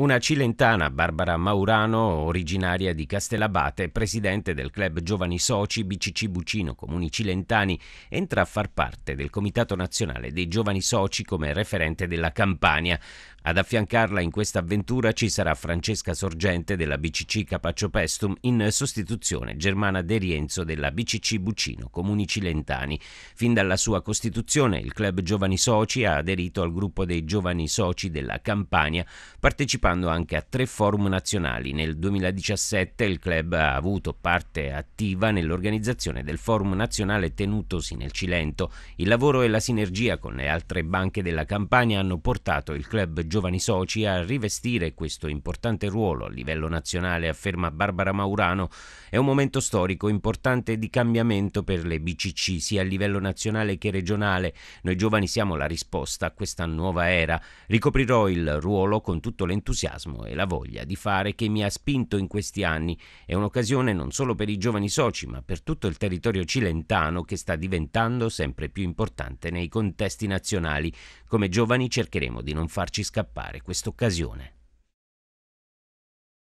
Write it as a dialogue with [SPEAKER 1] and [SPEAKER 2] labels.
[SPEAKER 1] Una cilentana, Barbara Maurano, originaria di Castellabate, presidente del club Giovani Soci BCC Bucino Comuni Cilentani, entra a far parte del Comitato Nazionale dei Giovani Soci come referente della Campania. Ad affiancarla in questa avventura ci sarà Francesca Sorgente della BCC Capaccio Pestum in sostituzione Germana De Rienzo della BCC Bucino Comuni Cilentani. Fin dalla sua costituzione il club Giovani Soci ha aderito al gruppo dei Giovani Soci della Campania, partecipando partecipando anche a tre forum nazionali. Nel 2017 il club ha avuto parte attiva nell'organizzazione del forum nazionale tenutosi nel Cilento. Il lavoro e la sinergia con le altre banche della campagna hanno portato il club Giovani Soci a rivestire questo importante ruolo a livello nazionale, afferma Barbara Maurano. È un momento storico importante di cambiamento per le BCC sia a livello nazionale che regionale. Noi giovani siamo la risposta a questa nuova era. Ricoprirò il ruolo con tutto l'entusiasmo l'entusiasmo e la voglia di fare che mi ha spinto in questi anni. È un'occasione non solo per i giovani soci, ma per tutto il territorio cilentano che sta diventando sempre più importante nei contesti nazionali. Come giovani cercheremo di non farci scappare quest'occasione.